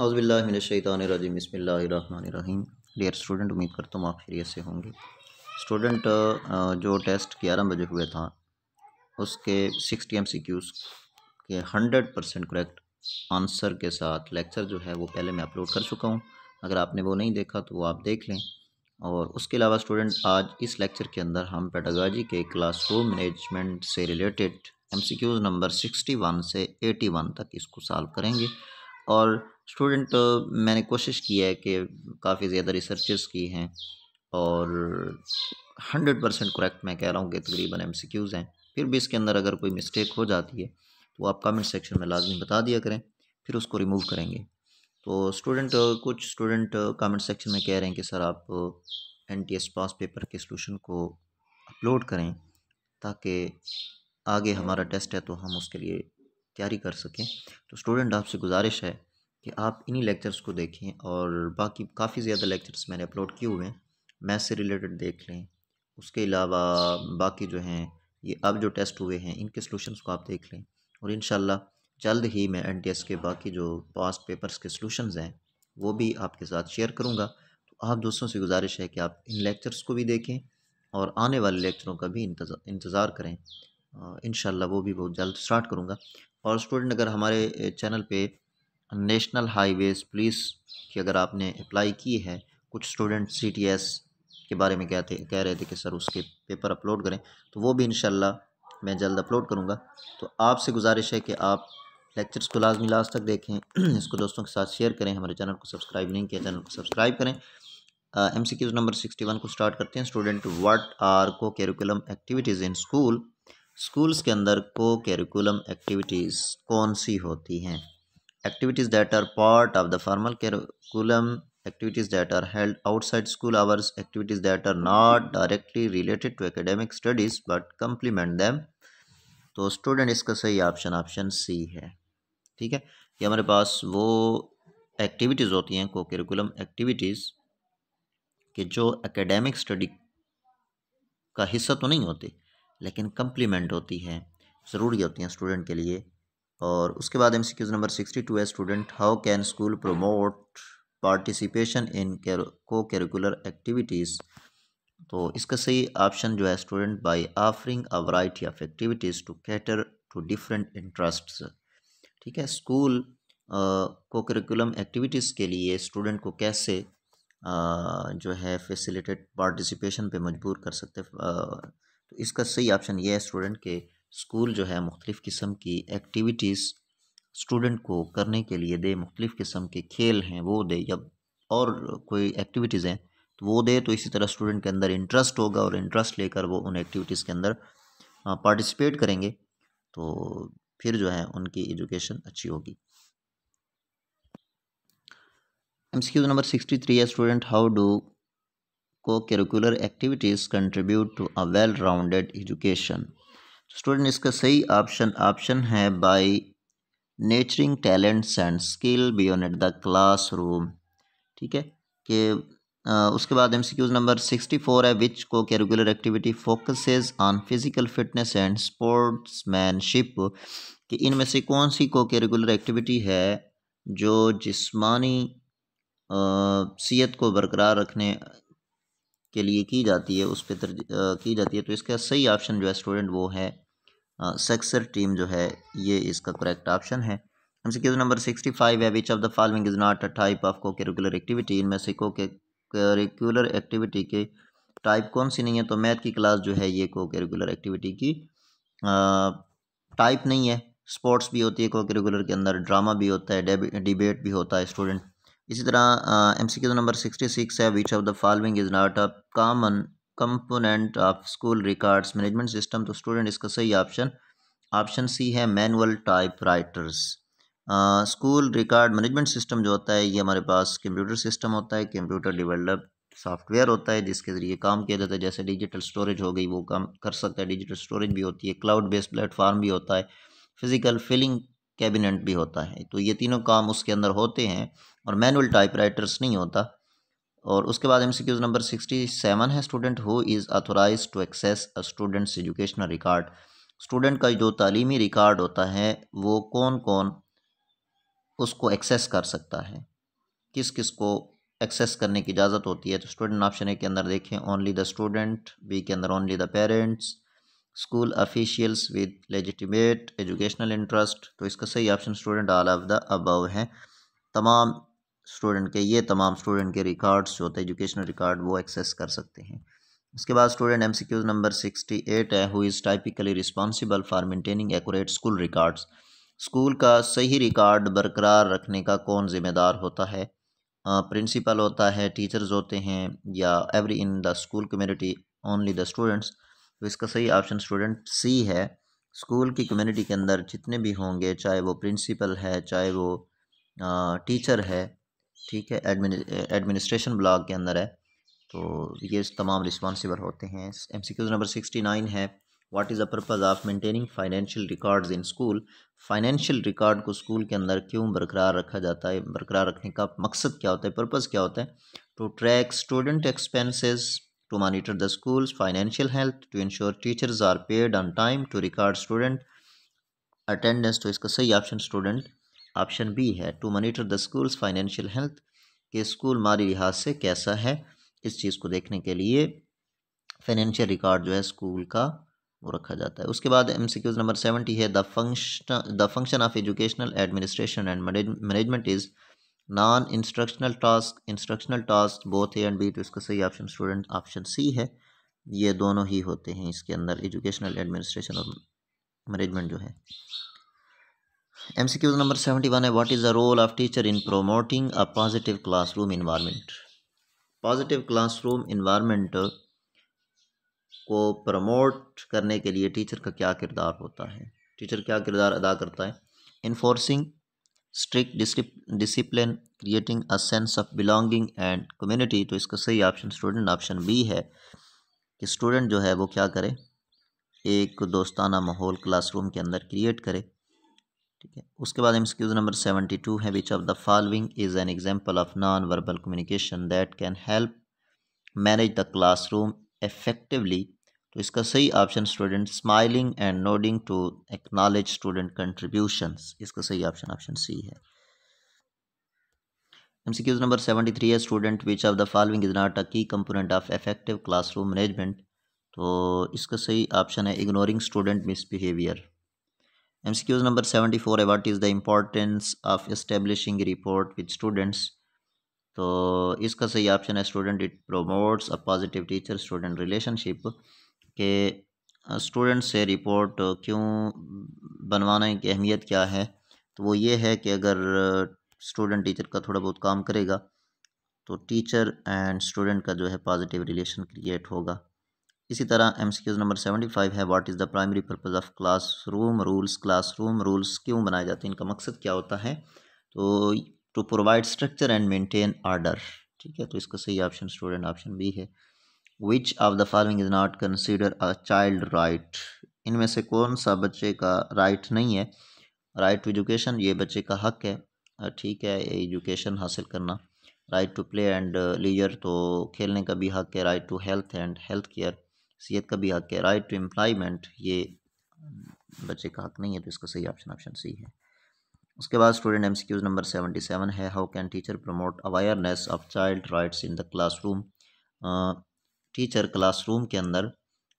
अज़बिल्लाशैतानरजीम बसमीम dear student उम्मीद करता हूँ आप खैरियत से होंगे स्टूडेंट जो टेस्ट ग्यारह बजे हुए था उसके सिक्सटी एम सी क्यूज़ के हंड्रेड परसेंट करेक्ट आंसर के साथ लेक्चर जो है वो पहले मैं अपलोड कर चुका हूँ अगर आपने वो नहीं देखा तो वो आप देख लें और उसके अलावा स्टूडेंट आज इस लेक्चर के अंदर हम पेडागाजी के क्लास रूम मैनेजमेंट से रिलेटेड क्यूज़ नंबर वन से वन तक इसको सॉल्व करेंगे और स्टूडेंट तो मैंने कोशिश की है कि काफ़ी ज़्यादा रिसर्चेस की हैं और हंड्रेड परसेंट करेक्ट मैं कह रहा हूँ कि तकरीबन एम सी क्यूज़ हैं फिर भी इसके अंदर अगर कोई मिस्टेक हो जाती है तो आप कमेंट सेक्शन में लाजमी बता दिया करें फिर उसको रिमूव करेंगे तो स्टूडेंट कुछ स्टूडेंट कमेंट सेक्शन में कह रहे हैं कि सर आप N T S past paper के सोलूशन को अपलोड करें ताकि आगे हमारा टेस्ट है तो हम उसके लिए तैयारी कर सकें तो स्टूडेंट आपसे गुजारिश है कि आप इन्हीं लेक्चर्स को देखें और बाकी काफ़ी ज़्यादा लेक्चर्स मैंने अपलोड किए हुए हैं मैथ से रिलेटेड देख लें उसके अलावा बाकी जो हैं ये अब जो टेस्ट हुए हैं इनके सॉल्यूशंस को आप देख लें और इन जल्द ही मैं एन के बाकी जो पास्ट पेपर्स के सोलूशन हैं वो भी आपके साथ शेयर करूँगा तो आप दोस्तों से गुजारिश है कि आप इन लेक्चर्स को भी देखें और आने वाले लेक्चरों का भी इंतज़ार करें इन वो भी बहुत जल्द स्टार्ट करूँगा और स्टूडेंट अगर हमारे चैनल पे नेशनल हाईवेज़ पुलिस की अगर आपने अप्लाई की है कुछ स्टूडेंट सी टी एस के बारे में कहते कह रहे थे कि सर उसके पेपर अपलोड करें तो वो भी इन मैं जल्द अपलोड करूँगा तो आपसे गुजारिश है कि आप लेक्चर्स को लाजमी लास्ट तक देखें इसको दोस्तों के साथ शेयर करें हमारे चैनल को सब्सक्राइब नहीं किया चैनल को सब्सक्राइब करें M C Qs number sixty one को स्टार्ट करते हैं student what are co curriculum activities in school schools के अंदर को कैरिकुलम एक्टिविटीज़ कौन सी होती हैं activities that are part of the formal curriculum activities that are held outside school hours activities that are not directly related to academic studies but complement them तो student इसका सही option option C है ठीक है कि हमारे पास वो activities होती हैं को करिकुलम एक्टिविटीज़ कि जो एकेडमिक स्टडी का हिस्सा तो नहीं होती लेकिन कम्प्लीमेंट होती है ज़रूरी होती हैं स्टूडेंट के लिए और उसके बाद एम नंबर सिक्सटी टू है student how can school promote participation in co curricular activities तो इसका सही ऑप्शन जो है student by offering a variety of activities to cater to different interests ठीक है स्कूल को करिकुलम एक्टिविटीज़ के लिए स्टूडेंट को कैसे आ, जो है फैसिलिटेट पार्टिसिपेशन पे मजबूर कर सकते तो इसका सही ऑप्शन ये है स्टूडेंट के स्कूल जो है मुख्तलिफ़ किस्म की एक्टिविटीज़ स्टूडेंट को करने के लिए दे मुख्तलिफ़ किस्म के खेल हैं वो दे या और कोई एक्टिविटीज़ हैं तो वो दे तो इसी तरह स्टूडेंट के अंदर इंटरेस्ट होगा और इंटरेस्ट लेकर वो उन एक्टिविटीज़ के अंदर पार्टिसिपेट करेंगे तो फिर जो है उनकी एजुकेशन अच्छी होगी M C Q number sixty three है student how do co curricular activities contribute to a well rounded education student इसका सही ऑप्शन ऑप्शन है by nurturing talents and skill beyond at the class room ठीक है कि उसके बाद M C Qs number sixty four है which co curricular activity focuses on physical fitness and sportsmanship कि इनमें से कौन सी को कैरिकुलर एक्टिविटी है जो जिसमानी सेहत को बरकरार रखने के लिए की जाती है उस पर की जाती है तो इसका सही ऑप्शन जो है स्टूडेंट वो है सेक्सर टीम जो है ये इसका करेक्ट ऑप्शन है हमसे क्यों नंबर सिक्सटी फाइव है which of the following is not a type of co curricular activity इनमें से को करिकुलर एक्टिविटी के टाइप कौन सी नहीं है तो मैथ की क्लास जो है ये को करिकुलर एक्टिविटी की टाइप नहीं है स्पोर्ट्स भी होती है को करिकुलर के अंदर ड्रामा भी होता है डिबेट भी होता है स्टूडेंट इसी तरह M C Q number sixty six है which of the following is not a common component of school records management system तो स्टूडेंट इसका सही ऑप्शन ऑप्शन सी है manual typewriters school record management system जो होता है ये हमारे पास कंप्यूटर सिस्टम होता है कंप्यूटर डिवेलप सॉफ्टवेयर होता है जिसके ज़रिए काम किया जाता है जैसे डिजिटल स्टोरेज हो गई वो काम कर सकता है डिजिटल स्टोरेज भी होती है क्लाउड बेस्ड प्लेटफॉर्म भी होता है फिज़िकल फिलिंग कैबिनेट भी होता है तो ये तीनों काम उसके अंदर होते हैं और मैनुअल टाइपराइटर्स नहीं होता और उसके बाद एमसीक्यूज नंबर सिक्सटी सेवन है student who is authorized to access a student's educational record student का जो तालीमी रिकॉर्ड होता है वो कौन कौन उसको एक्सेस कर सकता है किस किस को एक्सेस करने की इजाज़त होती है तो स्टूडेंट ऑप्शन ए के अंदर देखें ओनली द स्टूडेंट बी के अंदर only the parents school officials with legitimate educational interest तो इसका सही option student all of the above हैं तमाम स्टूडेंट के ये तमाम स्टूडेंट के रिकॉर्ड्स जो होते हैं एजुकेशनल रिकॉर्ड वो एक्सेस कर सकते हैं इसके बाद student M C Qs number sixty eight है who is typically responsible for maintaining accurate school records school का सही रिकॉर्ड बरकरार रखने का कौन ज़िम्मेदार होता है प्रिंसिपल होता है टीचर्स होते हैं या every in the school community only the students तो इसका सही ऑप्शन स्टूडेंट सी है स्कूल की कम्युनिटी के अंदर जितने भी होंगे चाहे वो प्रिंसिपल है चाहे वो आ, टीचर है ठीक है एडमिनिस्ट्रेशन ब्लॉक के अंदर है तो ये तमाम रिस्पॉन्सिबल होते हैं M C Qs number sixty nine है what is the purpose of maintaining financial records in school financial record को स्कूल के अंदर क्यों बरकरार रखा जाता है बरकरार रखने का मकसद क्या होता है पर्पज़ क्या होता है to track student expenses to monitor the school's financial health to ensure teachers are paid on time to record student attendance तो इसका सही ऑप्शन स्टूडेंट ऑप्शन बी है to monitor the school's financial health कि school माली लिहाज से कैसा है इस चीज़ को देखने के लिए फाइनेंशियल रिकॉर्ड जो है स्कूल का वो रखा जाता है उसके बाद M C Qs number seventy है the function the function of educational administration and management is non instructional task instructional task both A and B तो इसका सही ऑप्शन स्टूडेंट ऑप्शन सी है ये दोनों ही होते हैं इसके अंदर एजुकेशनल एडमिनिस्ट्रेशन और मैनेजमेंट जो है M C Qs number seventy one है what is the role of teacher in promoting a positive classroom environment positive classroom environment को प्रमोट करने के लिए टीचर का क्या किरदार होता है टीचर क्या किरदार अदा करता है enforcing strict discipline creating a sense of belonging and community तो इसका सही ऑप्शन स्टूडेंट ऑप्शन बी है कि स्टूडेंट जो है वो क्या करे एक दोस्ताना माहौल क्लासरूम के अंदर क्रिएट करे ठीक है उसके बाद स्क्यूज नंबर सेवेंटी टू है which of the following is an example of non verbal communication that can help manage the classroom effectively तो इसका सही option student smiling and nodding to acknowledge student contribution इसका सही ऑप्शन ऑप्शन सी है M C Qs number seventy three है student which of the following is not a key component of effective classroom management तो इसका सही option है ignoring student misbehaviour M C Qs number seventy four है what is the importance of establishing rapport with students तो इसका सही option है student it promotes a positive teacher student relationship कि स्टूडेंट से रिपोर्ट क्यों बनवाने की अहमियत क्या है तो वो ये है कि अगर स्टूडेंट टीचर का थोड़ा बहुत काम करेगा तो टीचर एंड स्टूडेंट का जो है पॉजिटिव रिलेशन क्रिएट होगा इसी तरह M C Qs number seventy five है what is the primary purpose of class room rules class room rules क्यों बनाए जाते हैं इनका मकसद क्या होता है तो to provide structure and maintain order ठीक है तो इसका सही ऑप्शन स्टूडेंट ऑप्शन बी है which of the following is not consider a child right इनमें से कौन सा बच्चे का राइट right नहीं है राइट टू एजुकेशन ये बच्चे का हक है ठीक है एजुकेशन हासिल करना right to play and leisure तो खेलने का भी हक है right to health and health care सेहत का भी हक है राइट टू एम्प्लॉयमेंट ये बच्चे का हक नहीं है तो इसका सही ऑप्शन ऑप्शन सी है उसके बाद student M number seventy seven है how can teacher promote awareness of child rights in the classroom teacher classroom के अंदर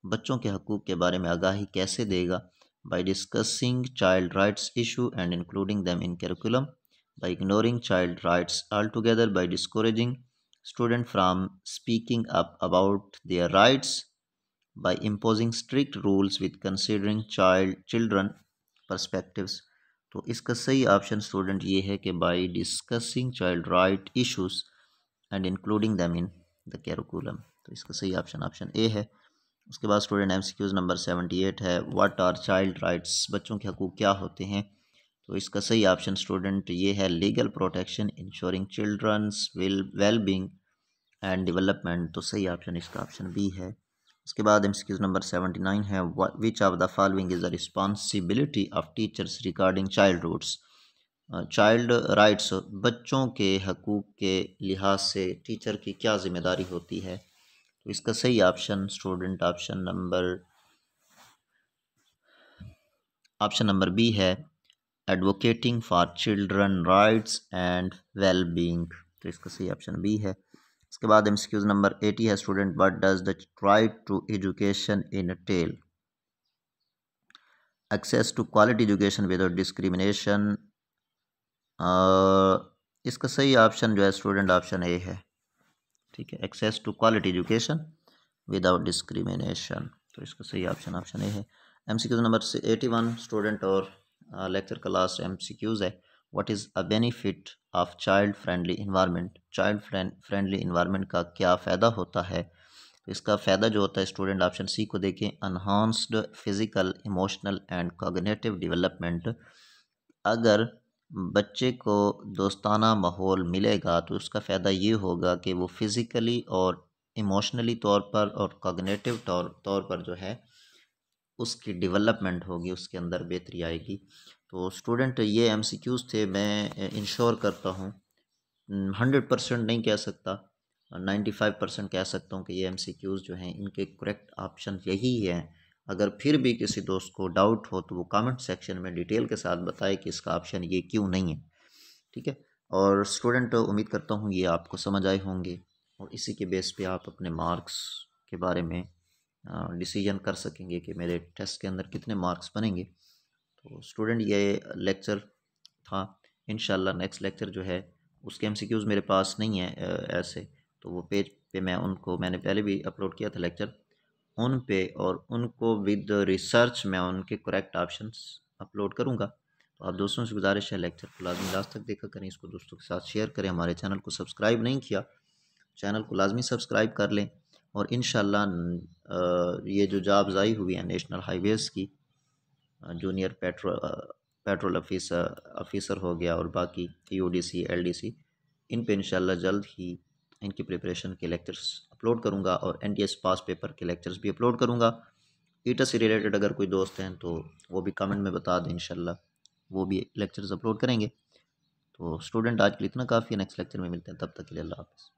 बच्चों के हकूक़ के बारे में आगाही कैसे देगा by discussing child rights issue and including them in curriculum by ignoring child rights altogether by discouraging student from speaking up about their rights by imposing strict rules with considering child children perspective तो इसका सही option student ये है कि by discussing child right issues and including them in the curriculum तो इसका सही option option A है उसके बाद student M C Qs number seventy eight है वाट आर चाइल्ड राइट्स बच्चों के हकूक़ क्या होते हैं तो इसका सही ऑप्शन स्टूडेंट ये है legal protection ensuring children's will well being and development तो सही ऑप्शन इसका ऑप्शन बी है उसके बाद एम नंबर सेवेंटी नाइन है which of the following is the responsibility of teachers regarding child roots child rights बच्चों के हकूक़ के लिहाज से टीचर की क्या ज़िम्मेदारी होती है तो इसका सही option student option number option number B है advocating for children rights and well being तो इसका सही ऑप्शन बी है इसके बाद एम नंबर एटी है student but does the right to education entail access to quality education without discrimination इसका सही ऑप्शन जो है स्टूडेंट ऑप्शन ए है ठीक है access to quality education without discrimination तो इसका सही ऑप्शन ऑप्शन ए है M C Qs number eighty one student और लेक्चर uh, का लास्ट एम सी क्यूज है what is a benefit of child friendly environment child friendly environment का क्या फ़ायदा होता है तो इसका फ़ायदा जो होता है स्टूडेंट ऑप्शन सी को देखें enhanced physical emotional and cognitive development अगर बच्चे को दोस्ताना माहौल मिलेगा तो उसका फ़ायदा ये होगा कि वो फ़िज़िकली और इमोशनली तौर पर और कॉग्नेटिव तौर तौर पर जो है उसकी डेवलपमेंट होगी उसके अंदर बेहतरी आएगी तो स्टूडेंट ये एम सी क्यूज़ थे मैं इंश्योर करता हूँ हंड्रेड परसेंट नहीं कह सकता नाइन्टी फाइव परसेंट कह सकता हूँ कि ये एम सी क्यूज़ जो हैं इनके करेक्ट ऑप्शन यही है अगर फिर भी किसी दोस्त को डाउट हो तो वो कमेंट सेक्शन में डिटेल के साथ बताए कि इसका ऑप्शन ये क्यों नहीं है ठीक है और स्टूडेंट उम्मीद करता हूँ ये आपको समझ आए होंगे और इसी के बेस पे आप अपने मार्क्स के बारे में डिसीजन कर सकेंगे कि मेरे टेस्ट के अंदर कितने मार्क्स बनेंगे तो स्टूडेंट ये लेक्चर था इन नेक्स्ट लेक्चर जो है उसके एम मेरे पास नहीं है ऐसे तो वो पेज पे मैं उनको मैंने पहले भी अपलोड किया था लेक्चर उन पे और उनको विद रिसर्च मैं उनके करेक्ट ऑप्शन अपलोड करूँगा तो आप दोस्तों से गुजारिश है लेक्चर को लाजमी लास्ट तक देखा करें इसको दोस्तों के साथ शेयर करें हमारे चैनल को सब्सक्राइब नहीं किया चैनल को लाजमी सब्सक्राइब कर लें और इन ये जो जॉब्स आई हुई है नेशनल हाईवेज़ की junior patrol patrol officer officer हो गया और बाकी U D C L D C इन पर इन जल्द ही इनकी प्रिपरेशन के लेक्चर्स अपलोड करूँगा और एन पास पेपर के लेक्चर्स भी अपलोड करूँगा ईटा से रिलेटेड अगर कोई दोस्त हैं तो वो भी कमेंट में बता दें इन वो भी लेक्चर्स अपलोड करेंगे तो स्टूडेंट आज के लिए इतना काफ़ी है नेक्स्ट लेक्चर में मिलते हैं तब तक के लिए अल्लाह हाफ़